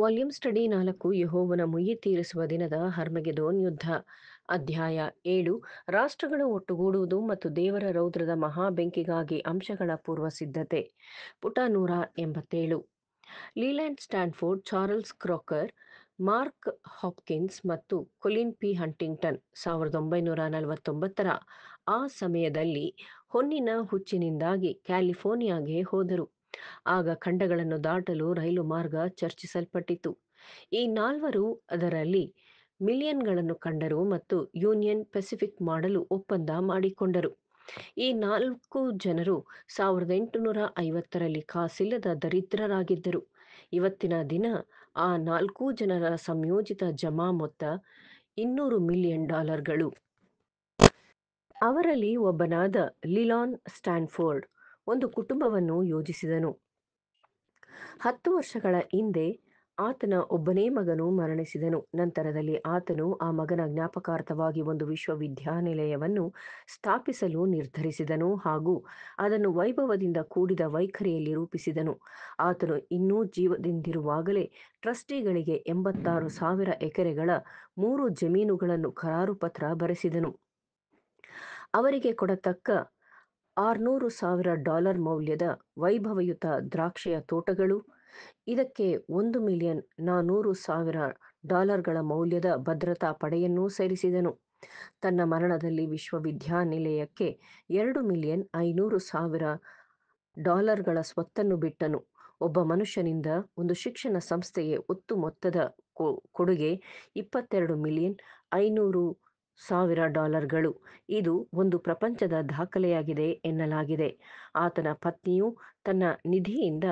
volume study ನಾಲ್ಕು ಯಹೋವನ ಮುಯ್ಯಿ ತೀರಿಸುವ ದಿನದ ಹರ್ಮಗೆದೋನ್ ಯುದ್ಧ ಅಧ್ಯಾಯ ಏಳು ರಾಷ್ಟ್ರಗಳು ಒಟ್ಟುಗೂಡುವುದು ಮತ್ತು ದೇವರ ರೌದ್ರದ ಮಹಾಬೆಂಕಿಗಾಗಿ ಅಂಶಗಳ ಪೂರ್ವ ಸಿದ್ಧತೆ ಪುಟ ನೂರ ಎಂಬತ್ತೇಳು Leland Stanford Charles Crocker Mark Hopkins ಮತ್ತು ಕೊಲಿನ್ ಪಿ ಹಂಟಿಂಗ್ಟನ್ ಸಾವಿರದ ಒಂಬೈನೂರ ನಲವತ್ತೊಂಬತ್ತರ ಆ ಸಮಯದಲ್ಲಿ ಹೊನ್ನಿನ ಹುಚ್ಚಿನಿಂದಾಗಿ ಕ್ಯಾಲಿಫೋರ್ನಿಯಾಗೆ ಹೋದರು ಆಗ ಖಂಡಗಳನ್ನು ದಾಟಲು ರೈಲು ಮಾರ್ಗ ಚರ್ಚಿಸಲ್ಪಟ್ಟಿತು ಈ ನಾಲ್ವರು ಅದರಲ್ಲಿ ಮಿಲಿಯನ್ಗಳನ್ನು ಕಂಡರು ಮತ್ತು ಯೂನಿಯನ್ ಪೆಸಿಫಿಕ್ ಮಾಡಲು ಒಪ್ಪಂದ ಮಾಡಿಕೊಂಡರು ಈ ನಾಲ್ಕು ಜನರು ಸಾವಿರದ ಎಂಟುನೂರ ಐವತ್ತರಲ್ಲಿ ಕಾಸಿಲ್ಲದ ದರಿದ್ರರಾಗಿದ್ದರು ಇವತ್ತಿನ ದಿನ ಆ ನಾಲ್ಕು ಜನರ ಸಂಯೋಜಿತ ಜಮಾ ಮೊತ್ತ ಇನ್ನೂರು ಮಿಲಿಯನ್ ಡಾಲರ್ಗಳು ಅವರಲ್ಲಿ ಒಬ್ಬನಾದ ಲಿಲಾನ್ ಸ್ಟ್ಯಾನ್ಫೋರ್ಡ್ ಒಂದು ಕುಟುಂಬವನ್ನು ಯೋಜಿಸಿದನು ಹತ್ತು ವರ್ಷಗಳ ಹಿಂದೆ ಆತನ ಒಬ್ಬನೇ ಮಗನು ಮರಣಿಸಿದನು ನಂತರದಲ್ಲಿ ಆತನು ಆ ಮಗನ ಜ್ಞಾಪಕಾರ್ಥವಾಗಿ ಒಂದು ವಿಶ್ವವಿದ್ಯಾನಿಲಯವನ್ನು ಸ್ಥಾಪಿಸಲು ನಿರ್ಧರಿಸಿದನು ಹಾಗೂ ಅದನ್ನು ವೈಭವದಿಂದ ಕೂಡಿದ ವೈಖರಿಯಲ್ಲಿ ರೂಪಿಸಿದನು ಆತನು ಇನ್ನೂ ಜೀವದಿಂದಿರುವಾಗಲೇ ಟ್ರಸ್ಟಿಗಳಿಗೆ ಎಂಬತ್ತಾರು ಸಾವಿರ ಎಕರೆಗಳ ಮೂರು ಜಮೀನುಗಳನ್ನು ಕರಾರು ಪತ್ರ ಬರೆಸಿದನು ಅವರಿಗೆ ಕೊಡತಕ್ಕ ಆರುನೂರು ಸಾವಿರ ಡಾಲರ್ ಮೌಲ್ಯದ ವೈಭವಯುತ ದ್ರಾಕ್ಷಿಯ ತೋಟಗಳು ಇದಕ್ಕೆ ಒಂದು ಮಿಲಿಯನ್ ನಾನೂರು ಸಾವಿರ ಡಾಲರ್ಗಳ ಮೌಲ್ಯದ ಭದ್ರತಾ ಪಡೆಯನ್ನೂ ಸೇರಿಸಿದನು ತನ್ನ ಮರಣದಲ್ಲಿ ವಿಶ್ವವಿದ್ಯಾನಿಲಯಕ್ಕೆ ಎರಡು ಮಿಲಿಯನ್ ಐನೂರು ಸಾವಿರ ಡಾಲರ್ಗಳ ಸ್ವತ್ತನ್ನು ಬಿಟ್ಟನು ಒಬ್ಬ ಮನುಷ್ಯನಿಂದ ಒಂದು ಶಿಕ್ಷಣ ಸಂಸ್ಥೆಗೆ ಒತ್ತು ಮೊತ್ತದ ಕೊಡುಗೆ ಇಪ್ಪತ್ತೆರಡು ಮಿಲಿಯನ್ ಐನೂರು ಸಾವಿರ ಡಾಲರ್ಗಳು ಇದು ಒಂದು ಪ್ರಪಂಚದ ದಾಖಲೆಯಾಗಿದೆ ಎನ್ನಲಾಗಿದೆ ಆತನ ಪತ್ನಿಯು ತನ್ನ ನಿಧಿಯಿಂದ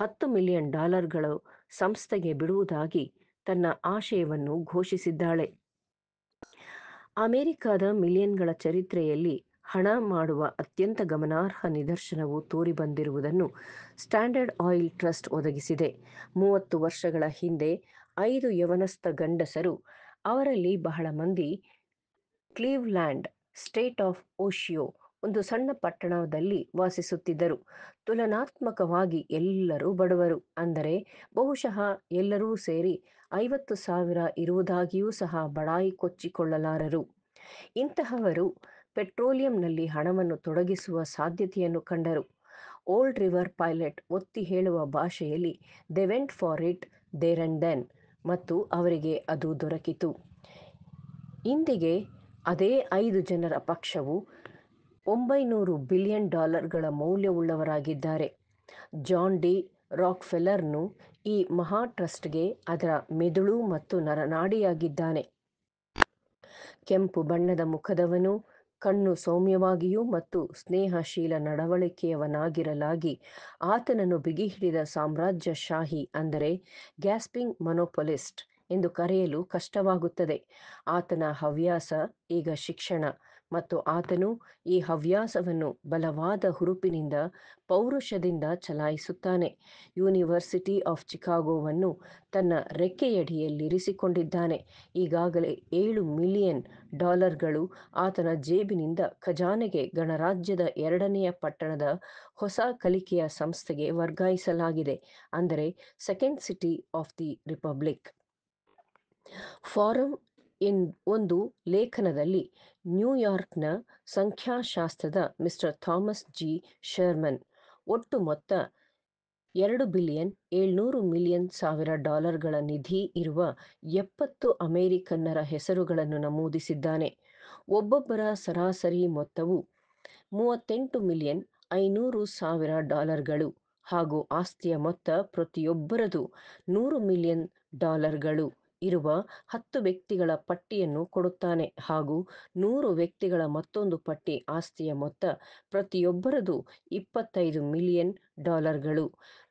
ಹತ್ತು ಮಿಲಿಯನ್ ಡಾಲರ್ಗಳು ಸಂಸ್ಥೆಗೆ ಬಿಡುವುದಾಗಿ ತನ್ನ ಆಶಯವನ್ನು ಘೋಷಿಸಿದ್ದಾಳೆ ಅಮೆರಿಕದ ಮಿಲಿಯನ್ಗಳ ಚರಿತ್ರೆಯಲ್ಲಿ ಹಣ ಮಾಡುವ ಅತ್ಯಂತ ಗಮನಾರ್ಹ ನಿದರ್ಶನವು ತೋರಿಬಂದಿರುವುದನ್ನು ಸ್ಟ್ಯಾಂಡರ್ಡ್ ಆಯಿಲ್ ಟ್ರಸ್ಟ್ ಒದಗಿಸಿದೆ ಮೂವತ್ತು ವರ್ಷಗಳ ಹಿಂದೆ ಐದು ಯವನಸ್ಥ ಗಂಡಸರು ಅವರಲ್ಲಿ ಬಹಳ ಮಂದಿ ಕ್ಲೀವ್ಲ್ಯಾಂಡ್ ಸ್ಟೇಟ್ ಆಫ್ ಓಶಿಯೋ ಒಂದು ಸಣ್ಣ ಪಟ್ಟಣದಲ್ಲಿ ವಾಸಿಸುತ್ತಿದ್ದರು ತುಲನಾತ್ಮಕವಾಗಿ ಎಲ್ಲರೂ ಬಡವರು ಅಂದರೆ ಬಹುಶಃ ಎಲ್ಲರೂ ಸೇರಿ ಐವತ್ತು ಸಾವಿರ ಇರುವುದಾಗಿಯೂ ಸಹ ಬಡಾಯಿ ಕೊಚ್ಚಿಕೊಳ್ಳಲಾರರು ಇಂತಹವರು ಪೆಟ್ರೋಲಿಯಂನಲ್ಲಿ ಹಣವನ್ನು ತೊಡಗಿಸುವ ಸಾಧ್ಯತೆಯನ್ನು ಕಂಡರು ಓಲ್ಡ್ ರಿವರ್ ಪೈಲಟ್ ಒತ್ತಿ ಹೇಳುವ ಭಾಷೆಯಲ್ಲಿ they went for it there and then ಮತ್ತು ಅವರಿಗೆ ಅದು ದೊರಕಿತು ಇಂದಿಗೆ ಅದೇ ಐದು ಜನರ ಪಕ್ಷವು ಒಂಬೈನೂರು ಬಿಲಿಯನ್ ಡಾಲರ್ಗಳ ಮೌಲ್ಯವುಳ್ಳವರಾಗಿದ್ದಾರೆ ಜಾನ್ ಡಿ ಫೆಲ್ಲರ್ನು ಈ ಮಹಾ ಟ್ರಸ್ಟ್ಗೆ ಅದರ ಮೆದುಳು ಮತ್ತು ನರನಾಡಿಯಾಗಿದ್ದಾನೆ ಕೆಂಪು ಬಣ್ಣದ ಮುಖದವನು ಕಣ್ಣು ಸೌಮ್ಯವಾಗಿಯೂ ಮತ್ತು ಸ್ನೇಹಶೀಲ ನಡವಳಿಕೆಯವನಾಗಿರಲಾಗಿ ಆತನನ್ನು ಬಿಗಿಹಿಡಿದ ಸಾಮ್ರಾಜ್ಯಶಾಹಿ ಅಂದರೆ ಗ್ಯಾಸ್ಪಿಂಗ್ ಮೋನೋಪೊಲಿಸ್ಟ್ ಎಂದು ಕರೆಯಲು ಕಷ್ಟವಾಗುತ್ತದೆ ಆತನ ಹವ್ಯಾಸ ಈಗ ಶಿಕ್ಷಣ ಮತ್ತು ಆತನು ಈ ಹವ್ಯಾಸವನ್ನು ಬಲವಾದ ಹುರುಪಿನಿಂದ ಪೌರುಷದಿಂದ ಚಲಾಯಿಸುತ್ತಾನೆ ಯೂನಿವರ್ಸಿಟಿ ಆಫ್ ಚಿಕಾಗೋವನ್ನು ತನ್ನ ರೆಕ್ಕೆಯಡಿಯಲ್ಲಿರಿಸಿಕೊಂಡಿದ್ದಾನೆ ಈಗಾಗಲೇ ಏಳು ಮಿಲಿಯನ್ ಡಾಲರ್ಗಳು ಆತನ ಜೇಬಿನಿಂದ ಖಜಾನೆಗೆ ಗಣರಾಜ್ಯದ ಎರಡನೆಯ ಪಟ್ಟಣದ ಹೊಸ ಕಲಿಕೆಯ ಸಂಸ್ಥೆಗೆ ವರ್ಗಾಯಿಸಲಾಗಿದೆ ಅಂದರೆ second city of the republic from an ಒಂದು ಲೇಖನದಲ್ಲಿ ನ್ಯೂಯಾರ್ಕ್ನ ಸಂಖ್ಯಾಶಾಸ್ತ್ರದ ಮಿಸ್ಟರ್ ಥಾಮಸ್ ಜಿ ಶರ್ಮನ್ ಒಟ್ಟು ಮೊತ್ತ ಎರಡು ಬಿಲಿಯನ್ ಏಳ್ನೂರು ಮಿಲಿಯನ್ ಸಾವಿರ ಡಾಲರ್ಗಳ ನಿಧಿ ಇರುವ ಎಪ್ಪತ್ತು ಅಮೆರಿಕನ್ನರ ಹೆಸರುಗಳನ್ನು ನಮೂದಿಸಿದ್ದಾನೆ ಒಬ್ಬೊಬ್ಬರ ಸರಾಸರಿ ಮೊತ್ತವು ಮೂವತ್ತೆಂಟು ಮಿಲಿಯನ್ ಐನೂರು ಸಾವಿರ ಡಾಲರ್ಗಳು ಹಾಗೂ ಆಸ್ತಿಯ ಮೊತ್ತ ಪ್ರತಿಯೊಬ್ಬರದು ನೂರು ಮಿಲಿಯನ್ ಡಾಲರ್ಗಳು ಇರುವ ಹತ್ತು ವ್ಯಕ್ತಿಗಳ ಪಟ್ಟಿಯನ್ನು ಕೊಡುತ್ತಾನೆ ಹಾಗೂ ನೂರು ವ್ಯಕ್ತಿಗಳ ಮತ್ತೊಂದು ಪಟ್ಟಿ ಆಸ್ತಿಯ ಮೊತ್ತ ಪ್ರತಿಯೊಬ್ಬರದು ಇಪ್ಪತ್ತೈದು ಮಿಲಿಯನ್ ಡಾಲರ್ಗಳು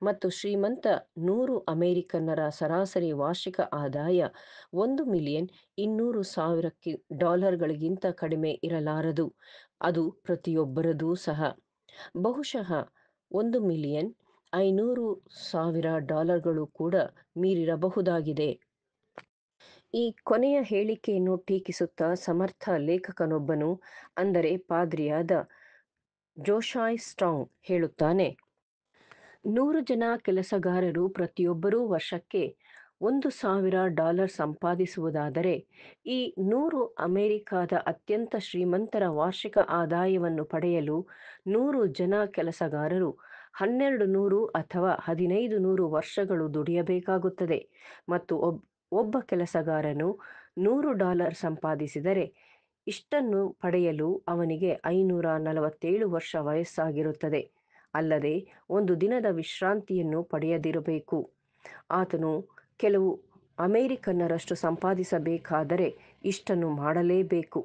ಮತ್ತು ಶ್ರೀಮಂತ ನೂರು ಅಮೆರಿಕನ್ನರ ಸರಾಸರಿ ವಾರ್ಷಿಕ ಆದಾಯ ಒಂದು ಮಿಲಿಯನ್ ಇನ್ನೂರು ಸಾವಿರಕ್ಕೆ ಡಾಲರ್ಗಳಿಗಿಂತ ಕಡಿಮೆ ಇರಲಾರದು ಅದು ಪ್ರತಿಯೊಬ್ಬರದೂ ಸಹ ಬಹುಶಃ ಒಂದು ಮಿಲಿಯನ್ ಐನೂರು ಸಾವಿರ ಡಾಲರ್ಗಳು ಕೂಡ ಮೀರಿರಬಹುದಾಗಿದೆ ಈ ಕೊನೆಯ ಹೇಳಿಕೆಯನ್ನು ಟೀಕಿಸುತ್ತಾ ಸಮರ್ಥ ಲೇಖಕನೊಬ್ಬನು ಅಂದರೆ ಪಾದ್ರಿಯಾದ ಜೋಶಾಯ್ ಸ್ಟಾಂಗ್ ಹೇಳುತ್ತಾನೆ ನೂರು ಜನ ಕೆಲಸಗಾರರು ಪ್ರತಿಯೊಬ್ಬರೂ ವರ್ಷಕ್ಕೆ ಒಂದು ಸಾವಿರ ಡಾಲರ್ ಸಂಪಾದಿಸುವುದಾದರೆ ಈ ನೂರು ಅಮೆರಿಕಾದ ಅತ್ಯಂತ ಶ್ರೀಮಂತರ ವಾರ್ಷಿಕ ಆದಾಯವನ್ನು ಪಡೆಯಲು ನೂರು ಜನ ಕೆಲಸಗಾರರು ಹನ್ನೆರಡು ನೂರು ಅಥವಾ ಹದಿನೈದು ನೂರು ವರ್ಷಗಳು ದುಡಿಯಬೇಕಾಗುತ್ತದೆ ಮತ್ತು ಒಬ್ಬ ಕೆಲಸಗಾರನು ನೂರು ಡಾಲರ್ ಸಂಪಾದಿಸಿದರೆ ಇಷ್ಟನ್ನು ಪಡೆಯಲು ಅವನಿಗೆ ಐನೂರ ನಲವತ್ತೇಳು ವರ್ಷ ವಯಸ್ಸಾಗಿರುತ್ತದೆ ಅಲ್ಲದೆ ಒಂದು ದಿನದ ವಿಶ್ರಾಂತಿಯನ್ನು ಪಡೆಯದಿರಬೇಕು ಆತನು ಕೆಲವು ಅಮೇರಿಕನ್ನರಷ್ಟು ಸಂಪಾದಿಸಬೇಕಾದರೆ ಇಷ್ಟನ್ನು ಮಾಡಲೇಬೇಕು